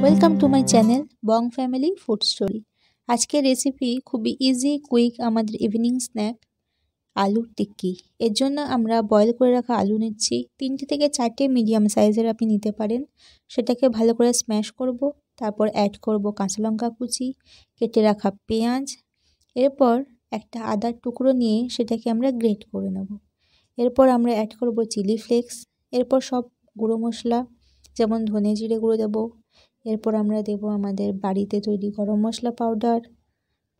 Welcome to my channel bong family food story আজকের রেসিপি খুবই ইজি কুইক আমাদের ইভিনিং স্ন্যাক আলুর টিক্কি এর জন্য আমরা বয়েল করে রাখা আলু নিচ্ছি তিনটে থেকে চারটে মিডিয়াম সাইজের আপনি নিতে পারেন সেটাকে ভালো করে স্ম্যাশ করব তারপর অ্যাড করব কাঁচা লঙ্কা কুচি কেটে রাখা পেঁয়াজ এরপর একটা আদার টুকরো নিয়ে সেটাকে আমরা গ্রেট করে নেব এরপর আমরা অ্যাড করব চিলি ফ্লেক্স এরপর সব গুঁড়ো মশলা যেমন ধনে জিরে গুঁড়ো দেবো এরপর আমরা দেব আমাদের বাড়িতে তৈরি গরম মশলা পাউডার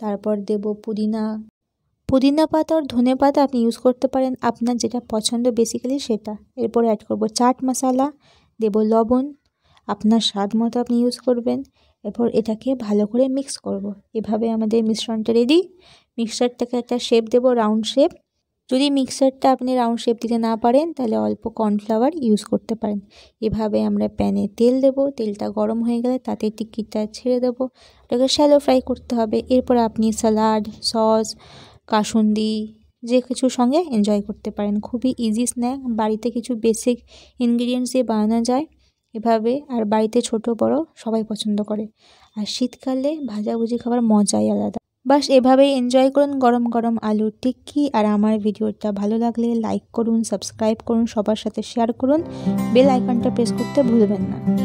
তারপর দেব পুদিনা পুদিনা পাতা আর ধনে পাতা আপনি ইউজ করতে পারেন আপনার যেটা পছন্দ বেসিক্যালি সেটা এরপর অ্যাড করব চাট মশলা দেব লবণ আপনার স্বাদ মতো আপনি ইউজ করবেন এরপর এটাকে ভালো করে মিক্স করব। এভাবে আমাদের মিশ্রণটা রেডি মিক্সারটাকে একটা শেপ দেব রাউন্ড শেপ যদি মিক্সারটা আপনি রাউন্ড শেপ দিতে না পারেন তাহলে অল্প কর্নফ্লাওয়ার ইউজ করতে পারেন এভাবে আমরা প্যানে তেল দেব তেলটা গরম হয়ে গেলে তাতে টিকিটা ছেড়ে দেব ওটাকে শ্যালো ফ্রাই করতে হবে এরপর আপনি স্যালাড সস কাসুন্দি যে কিছু সঙ্গে এনজয় করতে পারেন খুবই ইজি স্ন্যাক বাড়িতে কিছু বেসিক ইনগ্রিডিয়েন্টস দিয়ে বানানো যায় এভাবে আর বাড়িতে ছোট বড় সবাই পছন্দ করে আর শীতকালে ভাজাভুজি খাবার মজাই আলাদা বাস এভাবেই এনজয় করুন গরম গরম আলুর টিক্কি আর আমার ভিডিওটা ভালো লাগলে লাইক করুন সাবস্ক্রাইব করুন সবার সাথে শেয়ার করুন বেল আইকনটা প্রেস করতে ভুলবেন না